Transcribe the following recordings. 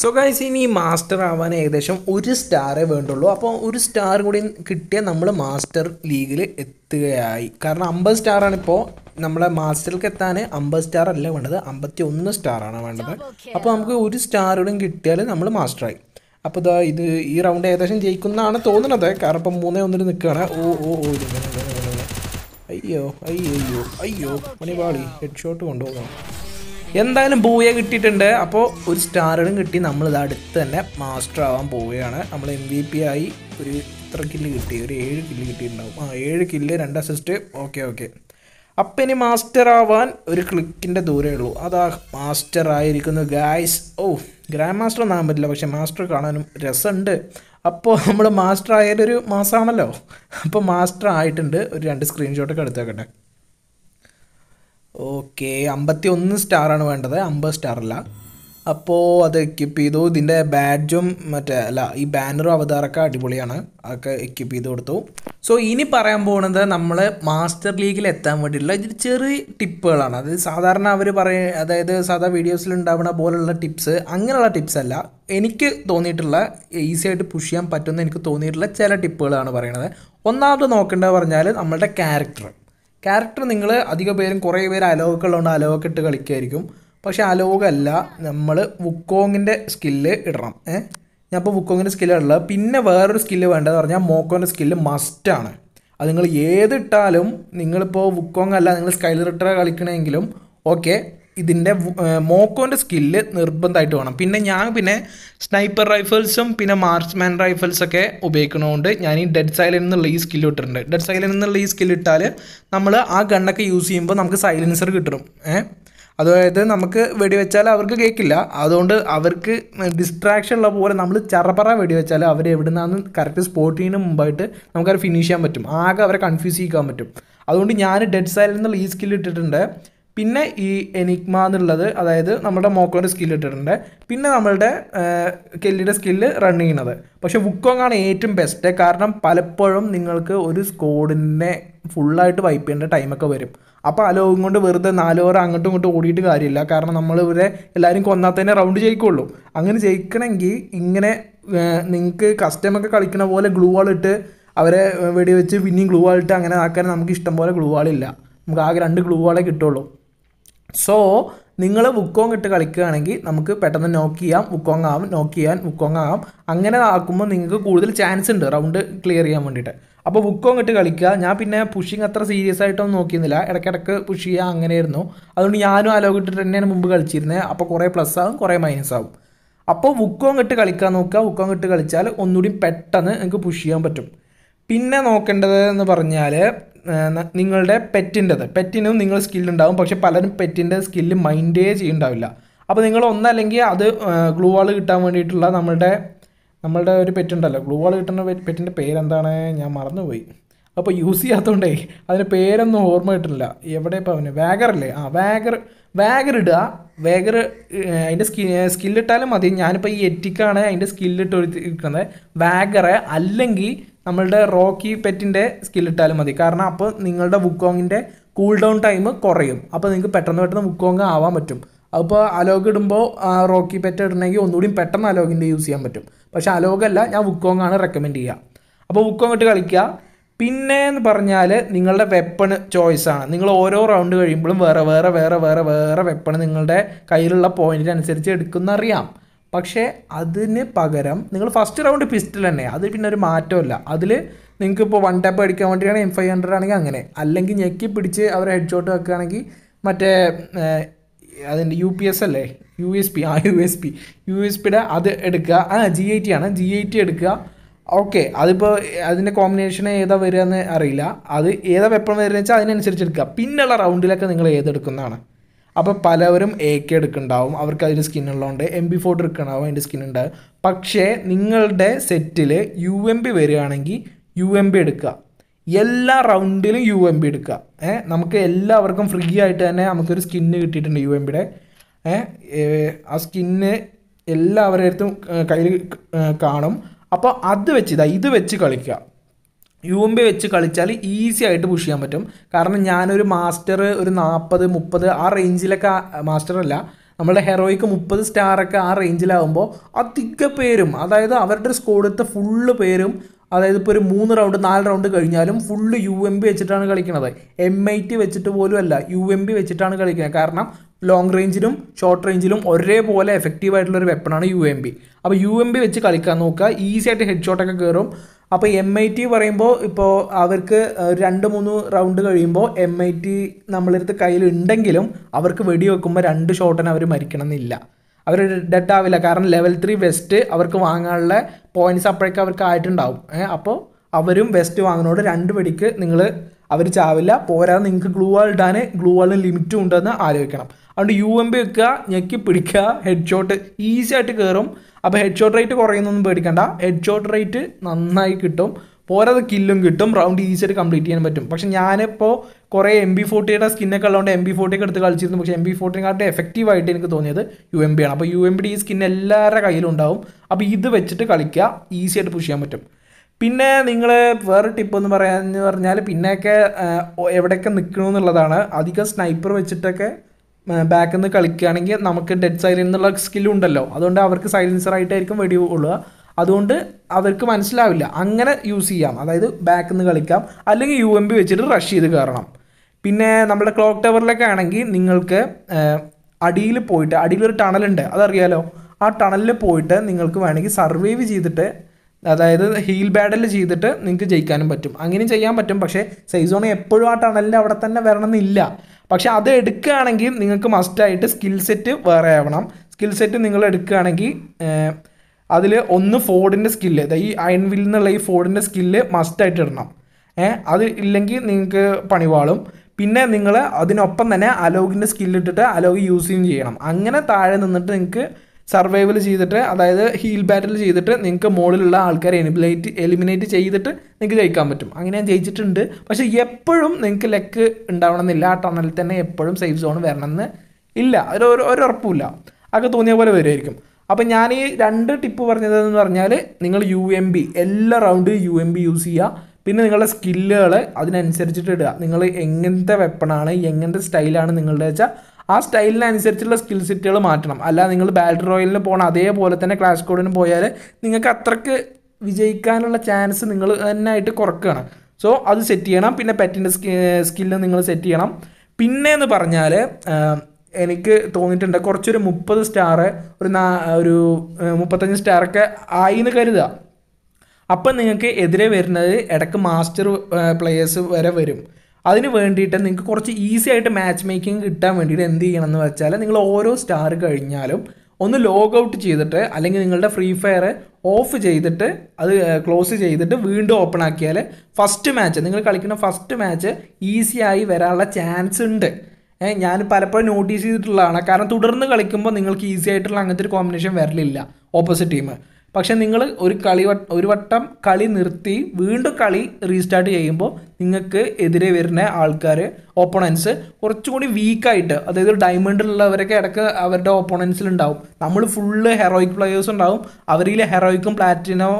so guys ഇനി master ആവാൻ ഏകദേശം ഒരു സ്റ്റാറേ വേണ്ടുള്ളൂ അപ്പോൾ ഒരു സ്റ്റാർ കൂടി കിട്ടിയാൽ നമ്മൾ മാസ്റ്റർ ലീഗിൽ എത്തുകയായി കാരണം അമ്പത് സ്റ്റാറാണ് ഇപ്പോൾ നമ്മളെ മാസ്റ്റർക്ക് എത്താൻ അമ്പത് സ്റ്റാർ അല്ല വേണ്ടത് അമ്പത്തി ഒന്ന് സ്റ്റാറാണ് വേണ്ടത് അപ്പോൾ നമുക്ക് ഒരു സ്റ്റാർ കൂടി കിട്ടിയാൽ നമ്മൾ മാസ്റ്ററായി അപ്പോൾ ഇതാ ഇത് ഈ റൗണ്ട് ഏകദേശം ജയിക്കുന്നതാണ് തോന്നുന്നത് കാരണം ഇപ്പം മൂന്നേ ഒന്നിൽ നിൽക്കുകയാണ് ഓ ഓ ഓ അയ്യോ അയ്യോ അയ്യോ അയ്യോ മണിപാളി ഹെഡ് ഷോട്ട് കൊണ്ടുപോകണം എന്തായാലും ബൂയെ കിട്ടിയിട്ടുണ്ട് അപ്പോൾ ഒരു സ്റ്റാറുകളും കിട്ടി നമ്മളിത് അടുത്ത് തന്നെ മാസ്റ്റർ ആവാൻ പോവുകയാണ് നമ്മൾ എം വി പി ആയി ഒരു ഇത്ര കില്ല് കിട്ടി ഒരു ഏഴ് കില്ല് കിട്ടിയിട്ടുണ്ടാവും ആ ഏഴ് കില്ല് രണ്ട് അസിസ്റ്റ് ഓക്കെ ഓക്കെ അപ്പം ഇനി മാസ്റ്റർ ആവാൻ ഒരു ക്ലിക്കിൻ്റെ ദൂരമേ ഉള്ളൂ അതാ മാസ്റ്റർ ആയിരിക്കുന്നു ഗായ്സ് ഓ ഗ്രാൻഡ് മാസ്റ്റർ ഒന്നാകാൻ പറ്റില്ല പക്ഷേ മാസ്റ്റർ കാണാനും രസമുണ്ട് അപ്പോൾ നമ്മൾ മാസ്റ്റർ ആയാലൊരു മാസമാണല്ലോ അപ്പോൾ മാസ്റ്റർ ആയിട്ടുണ്ട് ഒരു രണ്ട് സ്ക്രീൻഷോട്ടൊക്കെ എടുത്തേക്കട്ടെ ഓക്കെ അമ്പത്തി ഒന്ന് ആണ് വേണ്ടത് അമ്പത് അല്ല അപ്പോൾ അത് എക്യുപ്പ് ചെയ്തു ഇതിൻ്റെ ബാഡ്ജും മറ്റേ അല്ല ഈ ബാനറും അവതാറൊക്കെ അടിപൊളിയാണ് അതൊക്കെ എക്യുപ്പ് ചെയ്ത് കൊടുത്തു സോ ഇനി പറയാൻ പോകുന്നത് നമ്മൾ മാസ്റ്റർ ലീഗിൽ എത്താൻ വേണ്ടിയിട്ടുള്ള ഇതിൽ ചെറിയ ടിപ്പുകളാണ് അത് സാധാരണ അവർ പറയ അതായത് സാധാ വീഡിയോസിൽ ഉണ്ടാവുന്ന പോലുള്ള ടിപ്സ് അങ്ങനെയുള്ള ടിപ്സ് അല്ല എനിക്ക് തോന്നിയിട്ടുള്ള ഈസി ആയിട്ട് പുഷ് ചെയ്യാൻ പറ്റുമെന്ന് എനിക്ക് തോന്നിയിട്ടുള്ള ചില ടിപ്പുകളാണ് പറയണത് ഒന്നാമത് നോക്കേണ്ടത് പറഞ്ഞാൽ നമ്മളുടെ ക്യാരക്ടർ ക്യാരക്ടർ നിങ്ങൾ അധിക പേരും കുറേ പേര് അലോവൊക്കെ ഉള്ളതുകൊണ്ട് അലോവൊക്കെ ഇട്ട് കളിക്കുമായിരിക്കും പക്ഷെ അലോകല്ല നമ്മൾ വുക്കോങ്ങിൻ്റെ സ്കില്ല് ഇടണം ഏ ഞാൻ ഇപ്പോൾ വുക്കോങ്ങിൻ്റെ സ്കില്ലുള്ളത് പിന്നെ വേറൊരു സ്കില്ല് വേണ്ടതെന്ന് പറഞ്ഞാൽ മോക്കോൻ്റെ സ്കില്ല് മസ്റ്റാണ് അത് നിങ്ങൾ ഏതിട്ടാലും നിങ്ങളിപ്പോൾ വുക്കോങ്ങല്ല അല്ല നിങ്ങൾ സ്കൈലറിട്ട കളിക്കണമെങ്കിലും ഓക്കെ ഇതിൻ്റെ മോക്കോൻ്റെ സ്കില്ല് നിർബന്ധമായിട്ട് വേണം പിന്നെ ഞാൻ പിന്നെ സ്നൈപ്പർ റൈഫിൾസും പിന്നെ മാർച്ച്മാൻ റൈഫിൾസൊക്കെ ഉപയോഗിക്കണതുകൊണ്ട് ഞാൻ ഈ ഡെഡ് സൈലൻ്റ് എന്നുള്ള ഈ സ്കില്ല് ഇട്ടിട്ടുണ്ട് ഡെഡ് സൈലൻ്റ് എന്നുള്ള ഈ സ്കില്ല് ഇട്ടാൽ നമ്മൾ ആ ഗണ്ണൊക്കെ യൂസ് ചെയ്യുമ്പോൾ നമുക്ക് സൈലൻസർ കിട്ടും ഏഹ് അതായത് നമുക്ക് വെടിവെച്ചാൽ അവർക്ക് കേൾക്കില്ല അതുകൊണ്ട് അവർക്ക് ഡിസ്ട്രാക്ഷൻ ഉള്ള പോലെ നമ്മൾ ചറപ്പറ വെടിവെച്ചാൽ അവർ എവിടെ നിന്നാന്ന് കറക്റ്റ് സ്പോട്ട് ചെയ്യുന്നതിന് മുമ്പായിട്ട് നമുക്കത് ഫിനിഷ് ചെയ്യാൻ പറ്റും ആകെ അവരെ കൺഫ്യൂസ് ചെയ്യിക്കാൻ പറ്റും അതുകൊണ്ട് ഞാൻ ഡെഡ് സൈലൻ്റ് എന്നുള്ള ഈ സ്കില്ല് ഇട്ടിട്ടുണ്ട് പിന്നെ ഈ എനിക്മ എന്നുള്ളത് അതായത് നമ്മുടെ മോക്കോൻ്റെ സ്കില്ല് ഇട്ടിട്ടുണ്ട് പിന്നെ നമ്മളുടെ കെല്ലിയുടെ സ്കില്ല് റൺ ചെയ്യുന്നത് പക്ഷേ വുക്കോങ് ആണ് ഏറ്റവും ബെസ്റ്റ് കാരണം പലപ്പോഴും നിങ്ങൾക്ക് ഒരു സ്കോഡിനെ ഫുള്ളായിട്ട് വൈപ്പ് ചെയ്യേണ്ട ടൈമൊക്കെ വരും അപ്പോൾ അലോകം കൊണ്ട് വെറുതെ ഓരോ അങ്ങോട്ടും ഇങ്ങോട്ടും ഓടിയിട്ട് കാര്യമില്ല കാരണം നമ്മൾ ഇവരെ എല്ലാവരും കൊന്നാൽ തന്നെ റൗണ്ട് ജയിക്കുള്ളൂ അങ്ങനെ ജയിക്കണമെങ്കിൽ ഇങ്ങനെ നിങ്ങൾക്ക് കസ്റ്റമൊക്കെ കളിക്കണ പോലെ ഗ്ലൂ വാൾ ഇട്ട് അവരെ വെടിവെച്ച് പിന്നെയും ഗ്ലൂ വാൾ ഇട്ട് അങ്ങനെ ആക്കാൻ നമുക്ക് ഇഷ്ടം പോലെ ഗ്ലൂ വാളില്ല നമുക്ക് ആകെ രണ്ട് ഗ്ലൂ വാളേ കിട്ടുള്ളൂ സോ നിങ്ങൾ വുക്കോങ് ഇട്ട് കളിക്കുകയാണെങ്കിൽ നമുക്ക് പെട്ടെന്ന് നോക്ക് ചെയ്യാം വുക്കോങ് ആവും നോക്ക് ചെയ്യാൻ വുക്കോങ് ആവാം അങ്ങനെ ആക്കുമ്പോൾ നിങ്ങൾക്ക് കൂടുതൽ ചാൻസ് ഉണ്ട് റൗണ്ട് ക്ലിയർ ചെയ്യാൻ വേണ്ടിയിട്ട് അപ്പോൾ വുക്കോങ് ഇട്ട് കളിക്കുക ഞാൻ പിന്നെ പുഷിങ് അത്ര സീരിയസ് ആയിട്ടൊന്നും നോക്കിയിരുന്നില്ല ഇടയ്ക്കിടയ്ക്ക് പുഷ് ചെയ്യുക അങ്ങനെയായിരുന്നു അതുകൊണ്ട് ഞാനും ആലോചിച്ചിട്ട് തന്നെയാണ് മുമ്പ് കളിച്ചിരുന്നത് അപ്പോൾ കുറേ പ്ലസ് ആവും കുറേ മൈനസ് ആവും അപ്പോൾ വുക്കോങ് ഇട്ട് കളിക്കാൻ നോക്കുക വുക്കോങ് ഇട്ട് കളിച്ചാൽ ഒന്നുകൂടി പെട്ടെന്ന് നിങ്ങൾക്ക് പുഷ് ചെയ്യാൻ പറ്റും പിന്നെ നോക്കേണ്ടത് എന്ന് പറഞ്ഞാൽ നിങ്ങളുടെ പെറ്റിൻ്റെത് പെറ്റിനും നിങ്ങൾ സ്കില്ല് ഉണ്ടാവും പക്ഷേ പലരും പെറ്റിൻ്റെ സ്കില്ല് മൈൻഡേ ചെയ്യുന്നുണ്ടാവില്ല അപ്പോൾ നിങ്ങൾ ഒന്നല്ലെങ്കിൽ അത് ഗ്ലൂ വാൾ കിട്ടാൻ വേണ്ടിയിട്ടുള്ള നമ്മളുടെ നമ്മളുടെ ഒരു പെറ്റുണ്ടല്ലോ ഗ്ലൂ വാൾ കിട്ടുന്ന പെറ്റിൻ്റെ പേരെന്താണ് ഞാൻ മറന്നുപോയി അപ്പോൾ യൂസ് ചെയ്യാത്തതുകൊണ്ടേ അതിന് പേരൊന്നും ഓർമ്മ കിട്ടുന്നില്ല എവിടെ ഇപ്പോൾ അവന് വാഗറല്ലേ ആ വാഗർ വാഗർ ഇടുക വാഗർ അതിൻ്റെ സ്കി സ്കില്ലിട്ടാലും മതി ഞാനിപ്പോൾ ഈ എറ്റിക്കാണ് അതിൻ്റെ സ്കില്ലിട്ട് ഇരിക്കുന്നത് വാഗറ് അല്ലെങ്കിൽ നമ്മളുടെ റോക്കി പെറ്റിൻ്റെ സ്കിൽ ഇട്ടാലും മതി കാരണം അപ്പോൾ നിങ്ങളുടെ വുക്കോങ്ങിൻ്റെ കൂൾ ഡൗൺ ടൈം കുറയും അപ്പോൾ നിങ്ങൾക്ക് പെട്ടെന്ന് പെട്ടെന്ന് വുക്കോങ് ആവാൻ പറ്റും അപ്പോൾ അലോഗ് ഇടുമ്പോൾ റോക്കി പെറ്റ് ഇടണമെങ്കിൽ ഒന്നുകൂടി പെട്ടെന്ന് അലോഗിൻ്റെ യൂസ് ചെയ്യാൻ പറ്റും പക്ഷേ അലോഗല്ല ഞാൻ വുക്കോങ് ആണ് റെക്കമെൻഡ് ചെയ്യുക അപ്പോൾ വുക്കോങ് ഇട്ട് കളിക്കുക പിന്നെ എന്ന് പറഞ്ഞാൽ നിങ്ങളുടെ വെപ്പൺ ചോയ്സാണ് നിങ്ങൾ ഓരോ റൗണ്ട് കഴിയുമ്പോഴും വേറെ വേറെ വേറെ വേറെ വേറെ വെപ്പൺ നിങ്ങളുടെ കയ്യിലുള്ള പോയിന്റിനനുസരിച്ച് എടുക്കുന്നറിയാം പക്ഷേ അതിന് പകരം നിങ്ങൾ ഫസ്റ്റ് റൗണ്ട് പിസ്റ്റൽ തന്നെ അത് പിന്നെ ഒരു മാറ്റമല്ല അതിൽ നിങ്ങൾക്ക് ഇപ്പോൾ വൺ ടാപ്പ് അടിക്കാൻ വേണ്ടിയാണ് എം ഫൈവ് ഹൺഡ്രഡ് ആണെങ്കിൽ അങ്ങനെ അല്ലെങ്കിൽ ഞെക്കി പിടിച്ച് അവർ ഹെഡ് ഷോട്ട് വെക്കുകയാണെങ്കിൽ മറ്റേ അതിൻ്റെ യു പി എസ് അല്ലേ യു എസ് പി ആ U S P U S പിയുടെ അത് എടുക്കുക ആ ജി ഐ ടി ആണ് ജി ഐ ടി എടുക്കുക ഓക്കെ അതിപ്പോൾ അതിൻ്റെ കോമ്പിനേഷൻ ഏതാ വരിക എന്ന് അറിയില്ല അത് ഏതാ വെപ്പൺ വരുന്നത് വെച്ചാൽ അതിനനുസരിച്ച് എടുക്കുക പിന്നെയുള്ള റൗണ്ടിലൊക്കെ നിങ്ങൾ ഏതെടുക്കുന്നതാണ് അപ്പോൾ പലവരും എ കെ എടുക്കുന്നുണ്ടാവും അവർക്ക് അതിൻ്റെ സ്കിൻ ഉള്ളതുകൊണ്ട് എം ബി ഫോർട്ട് എടുക്കണാവും അതിൻ്റെ സ്കിൻ ഉണ്ട് പക്ഷേ നിങ്ങളുടെ സെറ്റിൽ യു എം ബി വരികയാണെങ്കിൽ യു എം ബി എടുക്കുക എല്ലാ റൗണ്ടിലും യു എം ബി എടുക്കുക ഏഹ് നമുക്ക് എല്ലാവർക്കും ഫ്രീ ആയിട്ട് തന്നെ നമുക്കൊരു സ്കിന്ന് കിട്ടിയിട്ടുണ്ട് യു എം ബിയുടെ ഏഹ് ആ സ്കിന്ന് എല്ലാവരുടെ അടുത്തും കയ്യിൽ കാണും അപ്പോൾ അത് വെച്ച് ഇതാ ഇത് വെച്ച് കളിക്കുക യു എം ബി വെച്ച് കളിച്ചാൽ ഈസി ആയിട്ട് പുഷ് ചെയ്യാൻ പറ്റും കാരണം ഞാനൊരു മാസ്റ്റർ ഒരു നാൽപ്പത് മുപ്പത് ആ റേഞ്ചിലൊക്കെ മാസ്റ്റർ അല്ല നമ്മുടെ ഹെറോയ്ക്ക് മുപ്പത് സ്റ്റാറൊക്കെ ആ റേഞ്ചിലാവുമ്പോൾ അധിക പേരും അതായത് അവരുടെ സ്കോഡത്തെ ഫുള്ള് പേരും അതായത് ഇപ്പോൾ ഒരു മൂന്ന് റൗണ്ട് നാല് റൗണ്ട് കഴിഞ്ഞാലും ഫുള്ള് യു എം ബി വെച്ചിട്ടാണ് കളിക്കുന്നത് എം ഐ ടി വെച്ചിട്ട് പോലും അല്ല യു എം ബി വെച്ചിട്ടാണ് കളിക്കുന്നത് കാരണം ലോങ് റേഞ്ചിലും ഷോർട്ട് റേഞ്ചിലും ഒരേപോലെ എഫക്റ്റീവ് ആയിട്ടുള്ള ഒരു വെപ്പണാണ് യു എം ബി അപ്പോൾ യു എം ബി വെച്ച് കളിക്കാൻ നോക്കുക ഈസി ആയിട്ട് ഹെഡ് ഷോട്ടൊക്കെ കയറും അപ്പോൾ എം ഐ ടി പറയുമ്പോൾ ഇപ്പോൾ അവർക്ക് രണ്ട് മൂന്ന് റൗണ്ട് കഴിയുമ്പോൾ എം ഐ ടി നമ്മളടുത്ത് കയ്യിലുണ്ടെങ്കിലും അവർക്ക് വെടി വെക്കുമ്പോൾ രണ്ട് ഷോട്ടിന് അവർ മരിക്കണം എന്നില്ല അവർ ഡെഡ് ആവില്ല കാരണം ലെവൽ ത്രീ വെസ്റ്റ് അവർക്ക് വാങ്ങാനുള്ള പോയിൻറ്റ്സ് അപ്പോഴേക്കും അവർക്ക് ആയിട്ടുണ്ടാവും അപ്പോൾ അവരും വെസ്റ്റ് വാങ്ങുന്നതോട് രണ്ട് വെടിക്ക് നിങ്ങൾ അവർ ചാവില്ല പോരാതെ നിങ്ങൾക്ക് ഗ്ലൂ വാൾ ഇടാൻ ഗ്ലൂ വാളിന് ലിമിറ്റും ഉണ്ടെന്ന് ആലോചിക്കണം അതുകൊണ്ട് യു എം ബി വെക്കുക ഞെക്കി പിടിക്കുക ഹെഡ് ഷോട്ട് ഈസി ആയിട്ട് കയറും അപ്പോൾ ഹെഡ് ഷോട്ട് റേറ്റ് കുറയുന്നൊന്നും പേടിക്കണ്ട ഹെഡ് ഷോട്ട് റേറ്റ് നന്നായി കിട്ടും പോരാതെ കില്ലും കിട്ടും റൗണ്ട് ഈസി ആയിട്ട് കംപ്ലീറ്റ് ചെയ്യാൻ പറ്റും പക്ഷേ ഞാനിപ്പോൾ കുറേ എം ബി ഫോർട്ടിയുടെ സ്കിന്നൊക്കെ ഉള്ളതുകൊണ്ട് എം ബി ഫോർട്ടിയൊക്കെ എടുത്ത് കളിച്ചിരുന്നു പക്ഷേ എം ബി ഫോർട്ടിനെക്കാട്ടും എഫക്റ്റീവായിട്ട് എനിക്ക് തോന്നിയത് യു എം ബി ആണ് അപ്പോൾ യു എം ബിയുടെ ഈ സ്കിൻ എല്ലാവരുടെ കയ്യിലും ഉണ്ടാവും അപ്പോൾ ഇത് വെച്ചിട്ട് കളിക്കുക ഈസി ആയിട്ട് പുഷ് ചെയ്യാൻ പറ്റും പിന്നെ നിങ്ങൾ വേറെ എന്ന് പറയാന്ന് പറഞ്ഞാൽ പിന്നെയൊക്കെ എവിടെയൊക്കെ എന്നുള്ളതാണ് അധികം സ്നൈപ്പർ വെച്ചിട്ടൊക്കെ ബാക്കിൽ നിന്ന് കളിക്കുകയാണെങ്കിൽ നമുക്ക് ഡെഡ് സൈലൻസ് എന്നുള്ള സ്കില്ലും ഉണ്ടല്ലോ അതുകൊണ്ട് അവർക്ക് സൈലൻസർ ആയിട്ടായിരിക്കും വെടി കൊള്ളുക അതുകൊണ്ട് അവർക്ക് മനസ്സിലാവില്ല അങ്ങനെ യൂസ് ചെയ്യാം അതായത് ബാക്കിൽ നിന്ന് കളിക്കാം അല്ലെങ്കിൽ യു എം ബി വെച്ചിട്ട് റഷ് ചെയ്ത് കയറണം പിന്നെ നമ്മുടെ ക്ലോക്ക് ടവറിലൊക്കെ ആണെങ്കിൽ നിങ്ങൾക്ക് അടിയിൽ പോയിട്ട് അടിയിലൊരു ടണലുണ്ട് അതറിയാലോ ആ ടണലിൽ പോയിട്ട് നിങ്ങൾക്ക് വേണമെങ്കിൽ സർവൈവ് ചെയ്തിട്ട് അതായത് ഹീൽ ബാഡൽ ചെയ്തിട്ട് നിങ്ങൾക്ക് ജയിക്കാനും പറ്റും അങ്ങനെയും ചെയ്യാൻ പറ്റും പക്ഷേ സൈസോൺ എപ്പോഴും ആ ടണലിൽ അവിടെ തന്നെ വരണമെന്നില്ല പക്ഷേ അത് എടുക്കുകയാണെങ്കിൽ നിങ്ങൾക്ക് മസ്റ്റായിട്ട് സ്കിൽ സെറ്റ് വേറെ ആവണം സ്കിൽ സെറ്റ് നിങ്ങൾ എടുക്കുകയാണെങ്കിൽ അതിൽ ഒന്ന് ഫോർഡിൻ്റെ സ്കില്ല് ഈ അയൺ വില്ല് എന്നുള്ള ഈ ഫോർഡിൻ്റെ സ്കില്ല് മസ്റ്റായിട്ട് ഇടണം അത് ഇല്ലെങ്കിൽ നിങ്ങൾക്ക് പണിവാളും പിന്നെ നിങ്ങൾ അതിനൊപ്പം തന്നെ അലോഗിൻ്റെ സ്കില്ലിട്ടിട്ട് അലോഗ് യൂസ് ചെയ്യണം അങ്ങനെ താഴെ നിന്നിട്ട് നിങ്ങൾക്ക് സർവൈവൽ ചെയ്തിട്ട് അതായത് ഹീൽ ബാറ്റിൽ ചെയ്തിട്ട് നിങ്ങൾക്ക് മുകളിലുള്ള ആൾക്കാരെ എലിമിനേറ്റ് എലിമിനേറ്റ് ചെയ്തിട്ട് നിങ്ങൾക്ക് ജയിക്കാൻ പറ്റും അങ്ങനെ ഞാൻ ജയിച്ചിട്ടുണ്ട് പക്ഷേ എപ്പോഴും നിങ്ങൾക്ക് ലെക്ക് ഉണ്ടാവണമെന്നില്ല ആ ടണലിൽ തന്നെ എപ്പോഴും സേഫ് സോൺ വരണമെന്ന് ഇല്ല ഒരു ഒരു ഉറപ്പില്ല അതൊക്കെ തോന്നിയ പോലെ വരുമായിരിക്കും അപ്പോൾ ഞാൻ ഈ രണ്ട് ടിപ്പ് പറഞ്ഞതെന്ന് പറഞ്ഞാൽ നിങ്ങൾ യു എം ബി എല്ലാ round U M B use ചെയ്യുക പിന്നെ നിങ്ങളുടെ സ്കില്ലുകൾ അതിനനുസരിച്ചിട്ട് ഇടുക നിങ്ങൾ എങ്ങനത്തെ വെപ്പണാണ് എങ്ങനത്തെ സ്റ്റൈലാണ് നിങ്ങളുടെ വെച്ചാൽ ആ സ്റ്റൈലിനനുസരിച്ചുള്ള സ്കിൽ സെറ്റുകൾ മാറ്റണം അല്ല നിങ്ങൾ ബാറ്റിൽ റോയലിന് പോകണം അതേപോലെ തന്നെ ക്ലാഷ് കോഡിന് പോയാൽ നിങ്ങൾക്ക് അത്രയ്ക്ക് വിജയിക്കാനുള്ള ചാൻസ് നിങ്ങൾ ആയിട്ട് കുറക്കുകയാണ് സോ അത് സെറ്റ് ചെയ്യണം പിന്നെ പെറ്റിൻ്റെ സ്കില്ല് നിങ്ങൾ സെറ്റ് ചെയ്യണം പിന്നെ എന്ന് പറഞ്ഞാൽ എനിക്ക് തോന്നിയിട്ടുണ്ട് കുറച്ചൊരു മുപ്പത് സ്റ്റാർ ഒരു നാ ഒരു മുപ്പത്തഞ്ച് സ്റ്റാറൊക്കെ ആയി എന്ന് കരുതുക അപ്പം നിങ്ങൾക്ക് എതിരെ വരുന്നത് ഇടയ്ക്ക് മാസ്റ്റർ പ്ലേയേഴ്സ് വരെ വരും അതിന് വേണ്ടിയിട്ട് നിങ്ങൾക്ക് കുറച്ച് ഈസി ആയിട്ട് മാച്ച് മേക്കിംഗ് കിട്ടാൻ വേണ്ടിയിട്ട് എന്ത് ചെയ്യണം എന്ന് വെച്ചാൽ നിങ്ങൾ ഓരോ സ്റ്റാർ കഴിഞ്ഞാലും ഒന്ന് ലോഗ് ഔട്ട് ചെയ്തിട്ട് അല്ലെങ്കിൽ നിങ്ങളുടെ ഫ്രീ ഫയർ ഓഫ് ചെയ്തിട്ട് അത് ക്ലോസ് ചെയ്തിട്ട് വീണ്ടും ഓപ്പൺ ആക്കിയാൽ ഫസ്റ്റ് മാച്ച് നിങ്ങൾ കളിക്കുന്ന ഫസ്റ്റ് മാച്ച് ഈസിയായി വരാനുള്ള ചാൻസ് ഉണ്ട് ഞാൻ പലപ്പോഴും നോട്ടീസ് ചെയ്തിട്ടുള്ളതാണ് കാരണം തുടർന്ന് കളിക്കുമ്പോൾ നിങ്ങൾക്ക് ഈസി ആയിട്ടുള്ള അങ്ങനത്തെ ഒരു കോമ്പിനേഷൻ വരലില്ല ഓപ്പോസിറ്റ് ടീം പക്ഷേ നിങ്ങൾ ഒരു കളി ഒരു വട്ടം കളി നിർത്തി വീണ്ടും കളി റീസ്റ്റാർട്ട് ചെയ്യുമ്പോൾ നിങ്ങൾക്ക് എതിരെ വരുന്ന ആൾക്കാർ ഓപ്പണൻസ് കുറച്ചും കൂടി വീക്കായിട്ട് അതായത് ഡയമണ്ടിലുള്ളവരൊക്കെ ഇടയ്ക്ക് അവരുടെ ഓപ്പണൻസിലുണ്ടാവും നമ്മൾ ഫുള്ള് ഹെറോയിക് പ്ലെയേഴ്സ് ഉണ്ടാവും അവരിൽ ഹെറോയിക്കും പ്ലാറ്റിനോ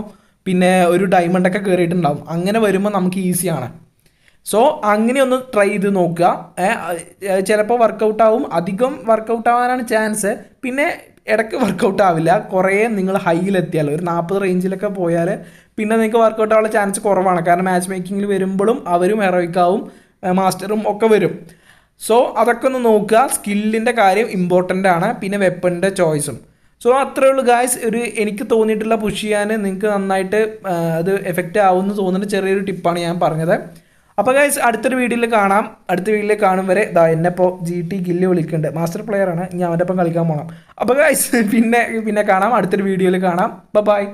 പിന്നെ ഒരു ഡയമണ്ടൊക്കെ കയറിയിട്ടുണ്ടാവും അങ്ങനെ വരുമ്പോൾ നമുക്ക് ഈസിയാണ് സോ അങ്ങനെ ഒന്ന് ട്രൈ ചെയ്ത് നോക്കുക ചിലപ്പോൾ വർക്കൗട്ടാവും ആവും അധികം വർക്കൗട്ടാവാനാണ് ആവാനാണ് ചാൻസ് പിന്നെ ഇടയ്ക്ക് വർക്കൗട്ട് ആവില്ല കുറേ നിങ്ങൾ ഹൈയിലെത്തിയാൽ ഒരു നാൽപ്പത് റേഞ്ചിലൊക്കെ പോയാൽ പിന്നെ നിങ്ങൾക്ക് വർക്കൗട്ട് ആവാനുള്ള ചാൻസ് കുറവാണ് കാരണം മാച്ച് മേക്കിങ്ങിൽ വരുമ്പോഴും അവരും ഹെറോയിക്കാവും മാസ്റ്ററും ഒക്കെ വരും സോ അതൊക്കെ ഒന്ന് നോക്കുക സ്കില്ലിൻ്റെ കാര്യം ഇമ്പോർട്ടൻ്റ് ആണ് പിന്നെ വെപ്പണിൻ്റെ ചോയ്സും സോ അത്രേ ഉള്ളൂ ഗായ്സ് ഒരു എനിക്ക് തോന്നിയിട്ടുള്ള പുഷ് ചെയ്യാൻ നിങ്ങൾക്ക് നന്നായിട്ട് അത് എഫക്റ്റ് ആവുമെന്ന് തോന്നുന്ന ചെറിയൊരു ടിപ്പാണ് ഞാൻ പറഞ്ഞത് അപ്പോൾ ഗൈസ് അടുത്തൊരു വീഡിയോയിൽ കാണാം അടുത്ത വീഡിയോയിൽ കാണും വരെ ഇതാ എന്നെ ഇപ്പോൾ ജി ടി ഗില്ല് വിളിക്കുന്നുണ്ട് മാസ്റ്റർ ആണ് ഞാൻ അവൻ്റെ ഒപ്പം കളിക്കാൻ പോകണം അപ്പോൾ ഗൈസ് പിന്നെ പിന്നെ കാണാം അടുത്തൊരു വീഡിയോയിൽ കാണാം ബൈ